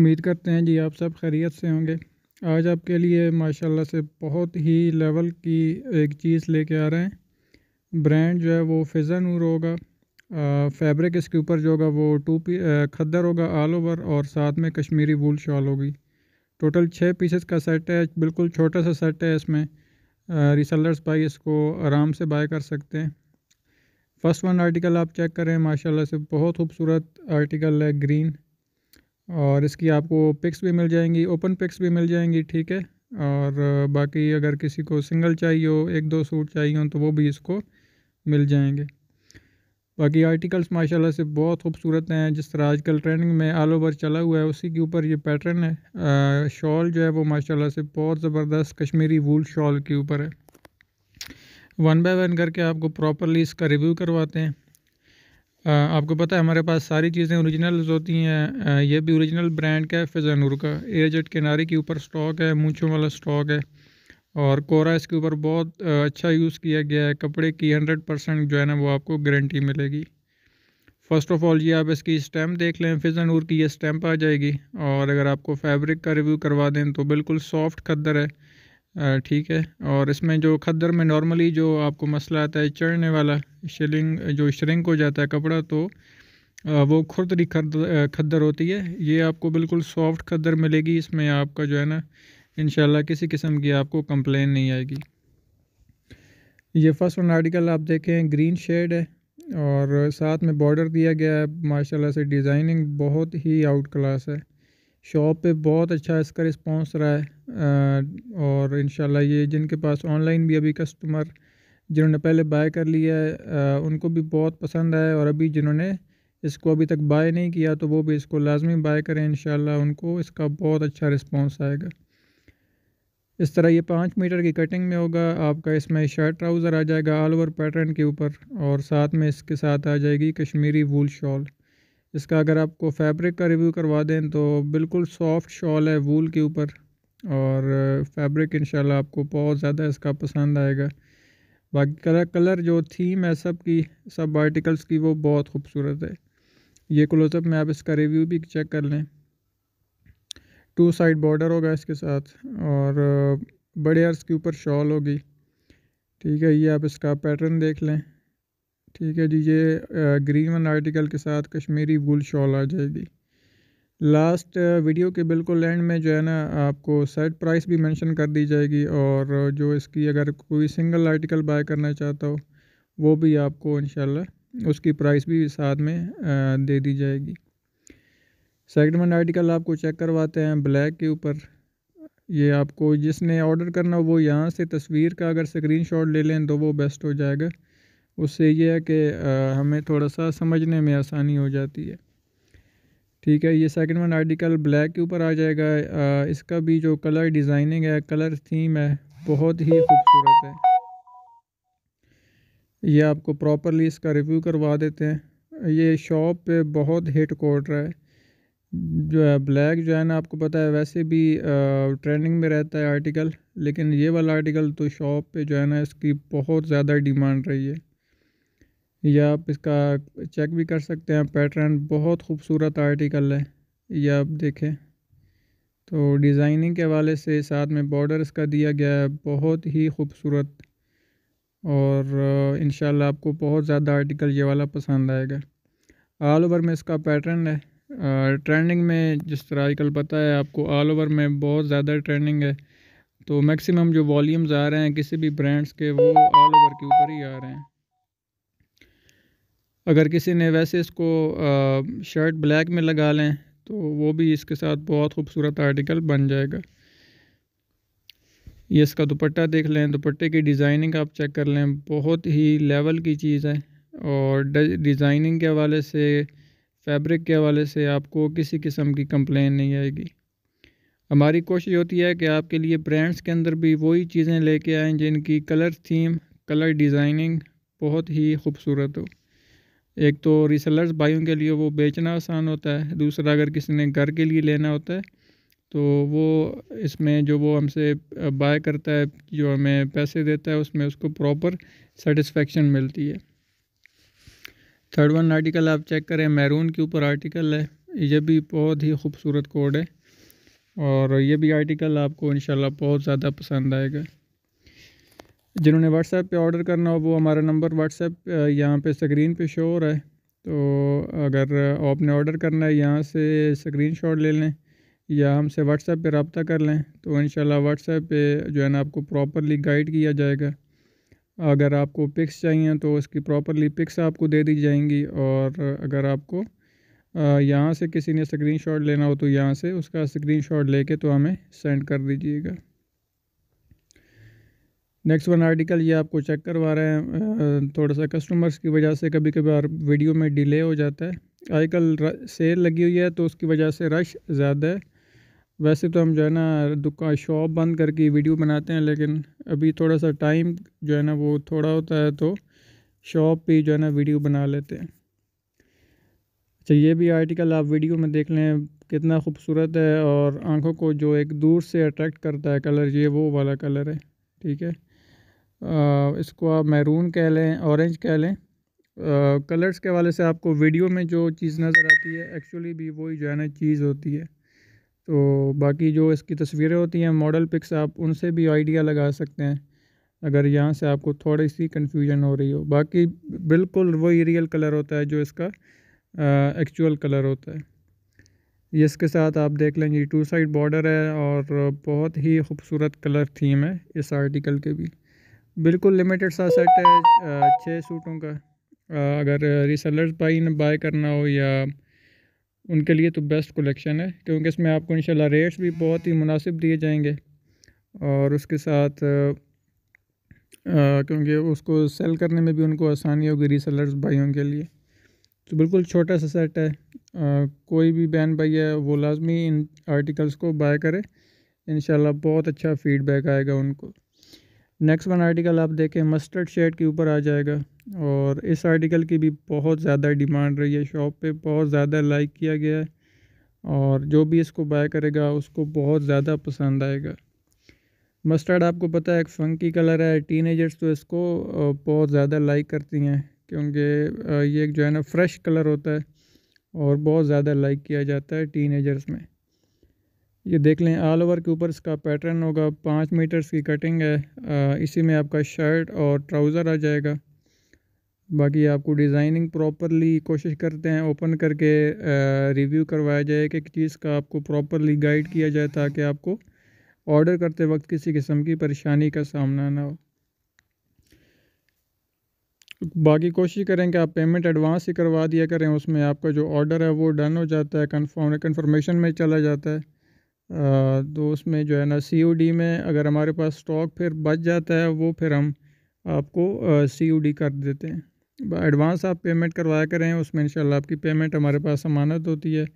उम्मीद करते हैं जी आप सब खैरियत से होंगे आज आपके लिए माशाल्लाह से बहुत ही लेवल की एक चीज़ लेके आ रहे हैं ब्रांड जो है वो फिज़ा नूर होगा फैब्रिक इसके ऊपर जो होगा वो टू पी खद्दर होगा ऑल ओवर और साथ में कश्मीरी वूल शॉल होगी टोटल छः पीसेस का सेट है बिल्कुल छोटा सा सेट है इसमें रिसलर्स भाई इसको आराम से बाय कर सकते हैं फ़र्स्ट वन आर्टिकल आप चेक करें माशाल्लाह से बहुत खूबसूरत आर्टिकल है ग्रीन और इसकी आपको पिक्स भी मिल जाएंगी ओपन पिक्स भी मिल जाएंगी ठीक है और बाकी अगर किसी को सिंगल चाहिए हो एक दो सूट चाहिए हो तो वो भी इसको मिल जाएंगे बाकी आर्टिकल्स माशाल्लाह से बहुत खूबसूरत हैं जिस तरह आजकल ट्रेंडिंग में ऑल ओवर चला हुआ है उसी के ऊपर ये पैटर्न है शॉल जो है वो माशाल्लाह से बहुत ज़बरदस्त कश्मीरी वूल शॉल के ऊपर है वन बाय वन करके आपको प्रॉपरली इसका रिव्यू करवाते हैं आपको पता है हमारे पास सारी चीज़ें औरिजिनल होती हैं ये भी ओरिजिनल ब्रांड का है फिजानूर का एयरजेट किनारे के ऊपर स्टॉक है मूछों वाला स्टॉक है और कोरा इसके ऊपर बहुत अच्छा यूज़ किया गया है कपड़े की हंड्रेड परसेंट जो है ना वो आपको गारंटी मिलेगी फ़र्स्ट ऑफ़ ऑल ये आप इसकी स्टैम्प देख लें फिजानूर की ये स्टैम्प आ जाएगी और अगर आपको फैब्रिक का रिव्यू करवा दें तो बिल्कुल सॉफ्ट खद्दर है ठीक है और इसमें जो खद्दर में नॉर्मली जो आपको मसला आता है चढ़ने वाला शिलिंग जो श्रिंक हो जाता है कपड़ा तो वो खुरदरी खद्दर होती है ये आपको बिल्कुल सॉफ्ट खद्दर मिलेगी इसमें आपका जो है ना इन किसी किस्म की आपको कंप्लेन नहीं आएगी ये फर्स्ट वन आर्टिकल आप देखें ग्रीन शेड है और साथ में बॉर्डर दिया गया है माशाल्लाह से डिज़ाइनिंग बहुत ही आउट क्लास है शॉप पे बहुत अच्छा इसका रिस्पॉन्स रहा है और इन ये जिनके पास ऑनलाइन भी अभी कस्टमर जिन्होंने पहले बाय कर लिया है उनको भी बहुत पसंद आया और अभी जिन्होंने इसको अभी तक बाय नहीं किया तो वो भी इसको लाजमी बाय करें इन उनको इसका बहुत अच्छा रिस्पॉन्स आएगा इस तरह ये पाँच मीटर की कटिंग में होगा आपका इसमें शर्ट ट्राउज़र आ जाएगा ऑल ओवर पैटर्न के ऊपर और साथ में इसके साथ आ जाएगी कश्मीरी वूल शॉल इसका अगर आपको फैब्रिक का रिव्यू करवा दें तो बिल्कुल सॉफ्ट शॉल है वूल के ऊपर और फैब्रिक इन आपको बहुत ज़्यादा इसका पसंद आएगा बाकी कलर कलर जो थीम है सब की सब आर्टिकल्स की वो बहुत खूबसूरत है ये क्लोजअप में आप इसका रिव्यू भी चेक कर लें टू साइड बॉर्डर होगा इसके साथ और uh, बड़े अर्स के ऊपर शॉल होगी ठीक है ये आप इसका पैटर्न देख लें ठीक है जी ये ग्रीन वन आर्टिकल के साथ कश्मीरी वूल शॉल आ जाएगी लास्ट वीडियो uh, के बिल्कुल एंड में जो है ना आपको सेट प्राइस भी मेंशन कर दी जाएगी और जो इसकी अगर कोई सिंगल आर्टिकल बाय करना चाहता हो वो भी आपको इन उसकी प्राइस भी साथ में uh, दे दी जाएगी सेकेंड मैंड आर्टिकल आपको चेक करवाते हैं ब्लैक के ऊपर ये आपको जिसने ऑर्डर करना हो वो यहाँ से तस्वीर का अगर स्क्रीन ले लें तो वो बेस्ट हो जाएगा उससे यह है कि uh, हमें थोड़ा सा समझने में आसानी हो जाती है ठीक है ये सेकंड वन आर्टिकल ब्लैक के ऊपर आ जाएगा आ, इसका भी जो कलर डिज़ाइनिंग है कलर थीम है बहुत ही खूबसूरत है ये आपको प्रॉपरली इसका रिव्यू करवा देते हैं ये शॉप पे बहुत हिट कोट रहा है जो है ब्लैक जो है ना आपको पता है वैसे भी ट्रेंडिंग में रहता है आर्टिकल लेकिन ये वाला आर्टिकल तो शॉप पे जो है ना इसकी बहुत ज़्यादा डिमांड रही है या आप इसका चेक भी कर सकते हैं पैटर्न बहुत खूबसूरत आर्टिकल है यह आप देखें तो डिज़ाइनिंग के हवाले से साथ में बॉर्डर इसका दिया गया है बहुत ही खूबसूरत और इन आपको बहुत ज़्यादा आर्टिकल ये वाला पसंद आएगा ऑल ओवर में इसका पैटर्न है ट्रेंडिंग में जिस तरह आजकल पता है आपको ऑल ओवर में बहुत ज़्यादा ट्रेंडिंग है तो मैक्सिमम जो वॉल्यूम्स आ रहे हैं किसी भी ब्रांड्स के वो ऑल ओवर के ऊपर ही आ रहे हैं अगर किसी ने वैसे इसको शर्ट ब्लैक में लगा लें तो वो भी इसके साथ बहुत खूबसूरत आर्टिकल बन जाएगा ये इसका दुपट्टा देख लें दुपट्टे की डिज़ाइनिंग आप चेक कर लें बहुत ही लेवल की चीज़ है और डिज़ाइनिंग के हवाले से फैब्रिक के हवाले से आपको किसी किस्म की कंप्लेन नहीं आएगी हमारी कोशिश होती है कि आपके लिए ब्रांड्स के अंदर भी वही चीज़ें लेके आएँ जिनकी कलर थीम कलर डिज़ाइनिंग बहुत ही खूबसूरत हो एक तो रिसलर्स भाइयों के लिए वो बेचना आसान होता है दूसरा अगर किसी ने घर के लिए लेना होता है तो वो इसमें जो वो हमसे बाय करता है जो हमें पैसे देता है उसमें उसको प्रॉपर सेटिस्फेक्शन मिलती है थर्ड वन आर्टिकल आप चेक करें मैरून के ऊपर आर्टिकल है ये भी बहुत ही खूबसूरत कोड है और ये भी आर्टिकल आपको इन बहुत ज़्यादा पसंद आएगा जिन्होंने व्हाट्सएप पे ऑर्डर करना हो वो हमारा नंबर व्हाट्सएप यहाँ पे स्क्रीन पे शो हो रहा है तो अगर आपने ऑर्डर करना है यहाँ से स्क्रीन शॉट ले लें या हमसे व्हाट्सएप पे रबता कर लें तो इन व्हाट्सएप पे जो है ना आपको प्रॉपरली गाइड किया जाएगा अगर आपको पिक्स चाहिए तो उसकी प्रॉपरली पिक्स आपको दे दी जाएंगी और अगर आपको यहाँ से किसी ने शॉट लेना हो तो यहाँ से उसका शॉट लेके तो हमें सेंड कर दीजिएगा नेक्स्ट वन आर्टिकल ये आपको चेक करवा रहे हैं थोड़ा सा कस्टमर्स की वजह से कभी कभार वीडियो में डिले हो जाता है आजकल सेल लगी हुई है तो उसकी वजह से रश ज़्यादा है वैसे तो हम जो है ना दुकान शॉप बंद करके वीडियो बनाते हैं लेकिन अभी थोड़ा सा टाइम जो है ना वो थोड़ा होता है तो शॉप पे जो है ना वीडियो बना लेते हैं अच्छा ये भी आर्टिकल आप वीडियो में देख लें कितना खूबसूरत है और आंखों को जो एक दूर से अट्रैक्ट करता है कलर ये वो वाला कलर है ठीक है इसको आप मैरून कह लें ऑरेंज कह लें कलर्स के वाले से आपको वीडियो में जो चीज़ नज़र आती है एक्चुअली भी वही जो है ना चीज़ होती है तो बाकी जो इसकी तस्वीरें होती हैं मॉडल पिक्स आप उनसे भी आइडिया लगा सकते हैं अगर यहाँ से आपको थोड़ी सी कन्फ्यूजन हो रही हो बाकी बिल्कुल वही रियल कलर होता है जो इसका एक्चुअल कलर होता है इसके साथ आप देख लेंगे टू साइड बॉर्डर है और बहुत ही खूबसूरत कलर थीम है इस आर्टिकल के भी बिल्कुल लिमिटेड सा सेट है छः सूटों का अगर रीसेलर्स बाई ने बाय करना हो या उनके लिए तो बेस्ट कलेक्शन है क्योंकि इसमें आपको इंशाल्लाह रेट्स भी बहुत ही मुनासिब दिए जाएंगे और उसके साथ क्योंकि उसको सेल करने में भी उनको आसानी होगी रीसेलर्स भाइयों के लिए तो बिल्कुल छोटा सा सेट है आ, कोई भी बहन भाई है वो लाजमी इन आर्टिकल्स को बाय करे इन बहुत अच्छा फ़ीडबैक आएगा उनको नेक्स्ट वन आर्टिकल आप देखें मस्टर्ड शेड के ऊपर आ जाएगा और इस आर्टिकल की भी बहुत ज़्यादा डिमांड रही है शॉप पे बहुत ज़्यादा लाइक किया गया है और जो भी इसको बाय करेगा उसको बहुत ज़्यादा पसंद आएगा मस्टर्ड आपको पता है एक फंकी कलर है टीनेजर्स तो इसको बहुत ज़्यादा लाइक करती हैं क्योंकि ये एक जो है ना फ्रेश कलर होता है और बहुत ज़्यादा लाइक किया जाता है टीन में ये देख लें ऑल ओवर के ऊपर इसका पैटर्न होगा पाँच मीटर्स की कटिंग है आ, इसी में आपका शर्ट और ट्राउज़र आ जाएगा बाकी आपको डिज़ाइनिंग प्रॉपरली कोशिश करते हैं ओपन करके रिव्यू करवाया जाए कि चीज़ का आपको प्रॉपरली गाइड किया जाए ताकि आपको ऑर्डर करते वक्त किसी किस्म की परेशानी का सामना ना हो बाकी कोशिश करें कि आप पेमेंट एडवांस ही करवा दिया करें उसमें आपका जो ऑर्डर है वो डन हो जाता है कन्फर्म कन्फर्मेशन में चला जाता है तो उसमें जो है ना सी यू डी में अगर हमारे पास स्टॉक फिर बच जाता है वो फिर हम आपको सी यू डी कर देते हैं एडवांस आप पेमेंट करवाया करें उसमें इंशाल्लाह आपकी पेमेंट हमारे पास अमानत होती है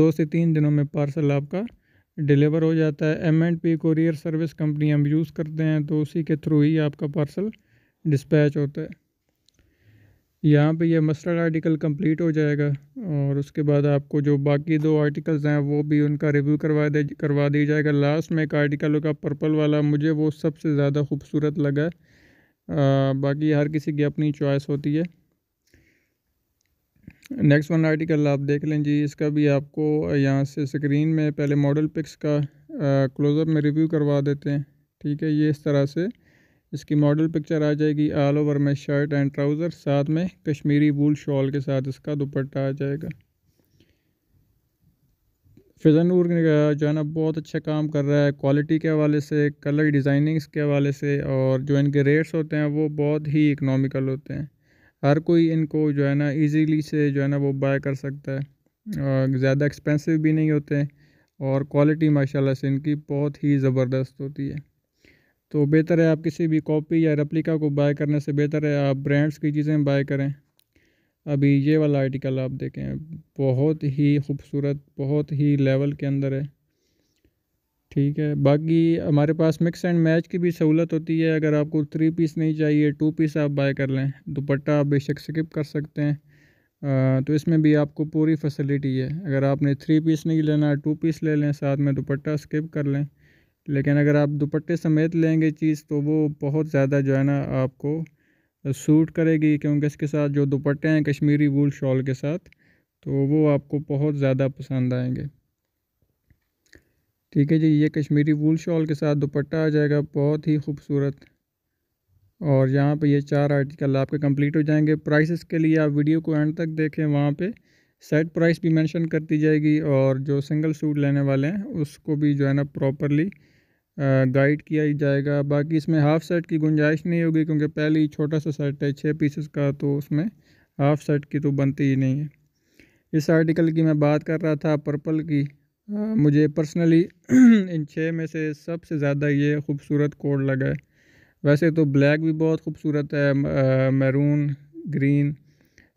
दो से तीन दिनों में पार्सल आपका डिलीवर हो जाता है M and P courier service company हम यूज़ करते हैं तो उसी के थ्रू ही आपका पार्सल डिस्पैच होता है यहाँ पे यह मसलर आर्टिकल कंप्लीट हो जाएगा और उसके बाद आपको जो बाकी दो आर्टिकल्स हैं वो भी उनका रिव्यू करवा दे करवा दिया जाएगा लास्ट में एक आर्टिकल होगा पर्पल वाला मुझे वो सबसे ज़्यादा खूबसूरत लगा आ, बाकी हर किसी की अपनी चॉइस होती है नेक्स्ट वन आर्टिकल आप देख लें जी इसका भी आपको यहाँ से स्क्रीन में पहले मॉडल पिक्स का क्लोज़अप में रिव्यू करवा देते हैं ठीक है ये इस तरह से इसकी मॉडल पिक्चर आ जाएगी ऑल ओवर में शर्ट एंड ट्राउज़र साथ में कश्मीरी वूल शॉल के साथ इसका दुपट्टा आ जाएगा जो है ना बहुत अच्छा काम कर रहा है क्वालिटी के हवाले से कलर डिज़ाइनिंग्स के हवाले से और जो इनके रेट्स होते हैं वो बहुत ही इकनॉमिकल होते हैं हर कोई इनको जो है ना इजीली से जो है ना वो बाय कर सकता है ज़्यादा एक्सपेंसिव भी नहीं होते और क्वालिटी माशाल्लाह से इनकी बहुत ही ज़बरदस्त होती है तो बेहतर है आप किसी भी कॉपी या रेप्लिका को बाय करने से बेहतर है आप ब्रांड्स की चीज़ें बाय करें अभी ये वाला आर्टिकल आप देखें बहुत ही खूबसूरत बहुत ही लेवल के अंदर है ठीक है बाकी हमारे पास मिक्स एंड मैच की भी सहूलत होती है अगर आपको थ्री पीस नहीं चाहिए टू पीस आप बाय कर लें दुपट्टा आप बेशक स्किप कर सकते हैं आ, तो इसमें भी आपको पूरी फैसिलिटी है अगर आपने थ्री पीस नहीं लेना टू पीस ले लें साथ में दुपट्टा स्किप कर लें लेकिन अगर आप दुपट्टे समेत लेंगे चीज़ तो वो बहुत ज़्यादा जो है ना आपको सूट करेगी क्योंकि इसके साथ जो दुपट्टे हैं कश्मीरी वूल शॉल के साथ तो वो आपको बहुत ज़्यादा पसंद आएंगे ठीक है जी ये कश्मीरी वूल शॉल के साथ दुपट्टा आ जाएगा बहुत ही खूबसूरत और यहाँ पे ये चार आर्टिकल आपके कंप्लीट हो जाएंगे प्राइसेस के लिए आप वीडियो को एंड तक देखें वहाँ पे सेट प्राइस भी मेंशन कर दी जाएगी और जो सिंगल सूट लेने वाले हैं उसको भी जो है ना प्रॉपरली गाइड किया ही जाएगा बाकी इसमें हाफ़ सेट की गुंजाइश नहीं होगी क्योंकि पहले ही छोटा सा सेट है छः पीसेस का तो उसमें हाफ़ सेट की तो बनती ही नहीं है इस आर्टिकल की मैं बात कर रहा था पर्पल की आ, मुझे पर्सनली इन छः में से सबसे ज़्यादा ये खूबसूरत कोड लगा है वैसे तो ब्लैक भी बहुत खूबसूरत है मैरून ग्रीन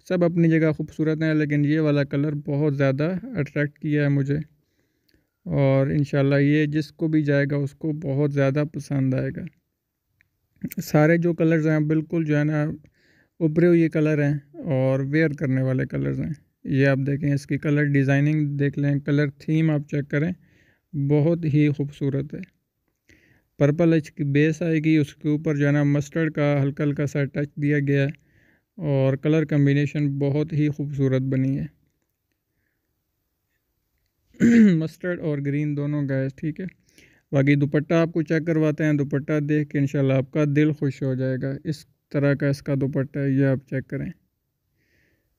सब अपनी जगह खूबसूरत हैं लेकिन ये वाला कलर बहुत ज़्यादा अट्रैक्ट किया है मुझे और इन ये जिसको भी जाएगा उसको बहुत ज़्यादा पसंद आएगा सारे जो कलर्स हैं बिल्कुल जो है ना उभरे हुए कलर हैं और वेयर करने वाले कलर्स हैं ये आप देखें इसकी कलर डिज़ाइनिंग देख लें कलर थीम आप चेक करें बहुत ही खूबसूरत है पर्पल एच की बेस आएगी उसके ऊपर जो है ना मस्टर्ड का हल्का हल्का सा टच दिया गया है और कलर कम्बिनेशन बहुत ही खूबसूरत बनी है मस्टर्ड और ग्रीन दोनों गैस ठीक है बाकी दुपट्टा आपको चेक करवाते हैं दुपट्टा देख के इनशाला आपका दिल खुश हो जाएगा इस तरह का इसका दुपट्टा है ये आप चेक करें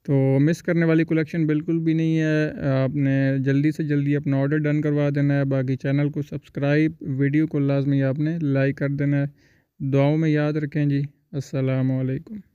तो मिस करने वाली कलेक्शन बिल्कुल भी नहीं है आपने जल्दी से जल्दी अपना ऑर्डर डन करवा देना है बाकी चैनल को सब्सक्राइब वीडियो को लाजमी आपने लाइक कर देना है दुआओं में याद रखें जी असलकम